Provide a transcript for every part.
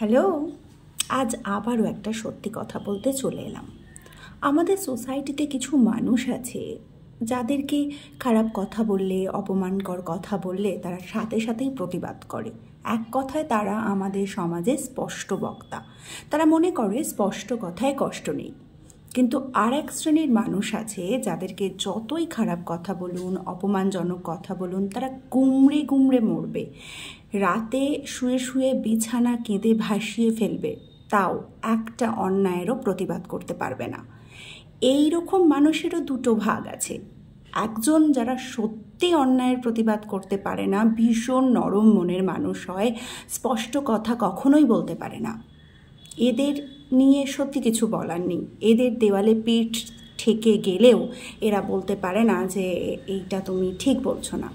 hello আজ আবারও একটা সত্যি কথা বলতে চলে এলাম আমাদের সোসাইটিতে কিছু মানুষ আছে যাদেরকে খারাপ কথা বললে অপমানকর কথা বললে তারা সাথে সাথেই প্রতিবাদ করে এক কথায় তারা আমাদের সমাজে স্পষ্ট বক্তা তারা মনে করে স্পষ্ট কথায় কষ্ট নেই কিন্তু আর এক শ্রেণীর মানুষ আছে যাদেরকে যতই খারাপ কথা বলুন অপমানজনক কথা বলুন তারা কুমড়ে কুমড়ে মরবে রাতে শুয়ে শুয়ে বিছানা কেঁদে ভাসিয়ে ফেলবে তাও একটা অন্যায়েরও প্রতিবাদ করতে পারবে না এই রকম মানুষেরও দুটো ভাগ আছে একজন যারা সত্যি অন্যায়ের প্রতিবাদ করতে পারে না ভীষণ নরম মনের মানুষ হয় স্পষ্ট কথা কখনোই বলতে পারে না এদের নিয়ে সত্যি কিছু বলার নেই এদের দেওয়ালে পিঠ ঠেকে গেলেও এরা বলতে পারে না যে এইটা তুমি ঠিক বলছো না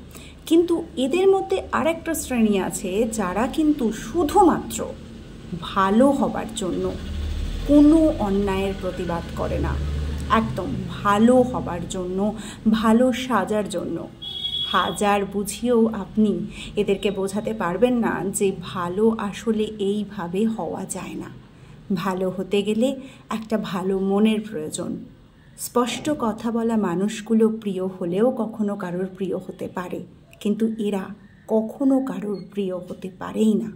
কিন্তু এদের মধ্যে আরেকটা শ্রেণী আছে যারা কিন্তু শুধুমাত্র ভালো হবার জন্য কোনো অন্যায়ের প্রতিবাদ করে না একদম ভালো হবার জন্য ভালো সাজার জন্য হাজার বুঝিয়েও আপনি এদেরকে বোঝাতে পারবেন না যে ভালো আসলে এইভাবে হওয়া যায় না ভালো হতে গেলে একটা ভালো মনের প্রয়োজন স্পষ্ট কথা বলা মানুষগুলো প্রিয় হলেও কখনো কারোর প্রিয় হতে পারে কিন্তু এরা কখনো কারোর প্রিয় হতে পারেই না